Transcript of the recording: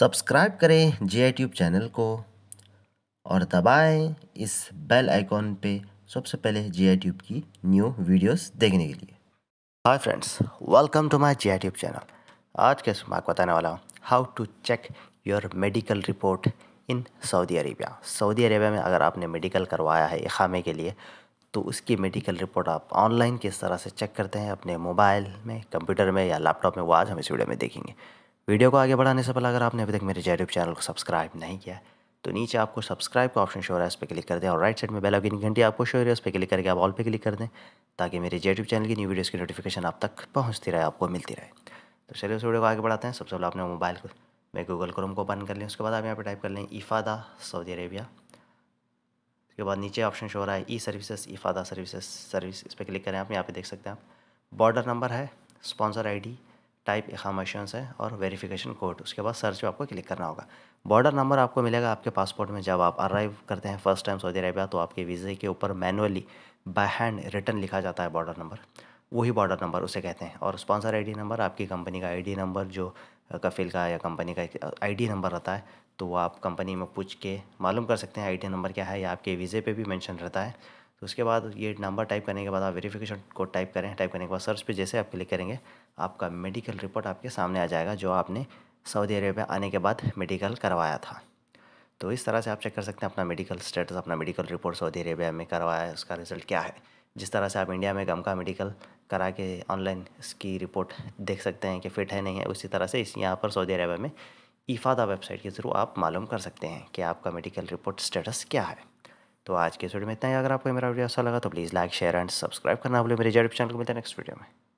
subscribe करें जे I tube channel को और दबाएं इस बेल आइकॉन पे सबसे पहले जे आई ट्यूब की न्यू वीडियोस देखने के लिए hi friends welcome to my J I tube channel आज के मैं आपको बताने वाला हूँ how to check your medical report in Saudi Arabia Saudi Arabia में अगर आपने मेडिकल करवाया है खामे के लिए तो उसकी मेडिकल रिपोर्ट आप ऑनलाइन किस तरह से चेक करते हैं अपने मोबाइल में कंप्यूटर में या लैपटॉप में वो आज हम इस वीडियो में देखेंगे वीडियो को आगे बढ़ाने से पहले अगर आपने अभी तक मेरे यूट्यूब चैनल को सब्सक्राइब नहीं किया तो नीचे आपको सब्सक्राइब का ऑप्शन शो हो रहा है उस पर क्लिक कर दें और राइट साइड में बेल आइकन की घंटी आपको शो हो रही है उस पर क्लिक करके आप ऑल पे क्लिक कर दें ताकि मेरे यूट्यूब चैनल की न्यू वीडियोज़ की नोटिफिकेशन आप तक पहुँचती रहे आपको मिलती रहे तो चलिए उस वीडियो को आगे बढ़ाते हैं सबसे पहले आपने मोबाइल को मैं गूगल क्रोम को बंद कर लें उसके बाद आप यहाँ पर टाइप कर लें इफ़ादा सऊदी अरेबिया उसके बाद नीचे ऑप्शन शो हो रहा है E services Efada services service इस पर क्लिक करें आप यहाँ पर देख सकते हैं आप बॉर्डर नंबर है स्पॉन्सर आई टाइप एफामेशंस है और वेरिफिकेशन कोड उसके बाद सर्च पे आपको क्लिक करना होगा बॉर्डर नंबर आपको मिलेगा आपके पासपोर्ट में जब आप अराइव करते हैं फर्स्ट टाइम सऊदी अरेबिया तो आपके वीज़े के ऊपर मैनुअली बाय हैंड रिटर्न लिखा जाता है बॉर्डर नंबर वही बॉर्डर नंबर उसे कहते हैं और स्पॉन्सर आईडी नंबर आपकी कंपनी का आईडी नंबर जो कफिल का या कंपनी का आईडी नंबर रहता है तो वो आप कंपनी में पूछ के मालूम कर सकते हैं आईडी नंबर क्या है या आपके वीज़े पे भी मेंशन रहता है तो उसके बाद ये नंबर टाइप करने के बाद आप वेरिफिकेशन कोड टाइप करें टाइप करने के बाद सर्च पे जैसे आप क्लिक करेंगे आपका मेडिकल रिपोर्ट आपके सामने आ जाएगा जो आपने सऊदी अरेबिया आने के बाद मेडिकल करवाया था तो इस तरह से आप चेक कर सकते हैं अपना मेडिकल स्टेटस अपना मेडिकल रिपोर्ट सऊदी अरेबिया में करवाया है उसका रिज़ल्ट क्या है जिस तरह से आप इंडिया में गम का मेडिकल करा के ऑनलाइन इसकी रिपोर्ट देख सकते हैं कि फ़िट है नहीं है उसी तरह से इस यहाँ पर सऊदी अरेबिया में इफादा वेबसाइट के थ्रू आप मालूम कर सकते हैं कि आपका मेडिकल रिपोर्ट स्टेटस क्या है तो आज के वीडियो में इतना ही अगर आपको मेरा वीडियो अच्छा लगा तो please like share and subscribe करना बोले मेरे जेड चैनल को मिलते हैं नेक्स्ट वीडियो में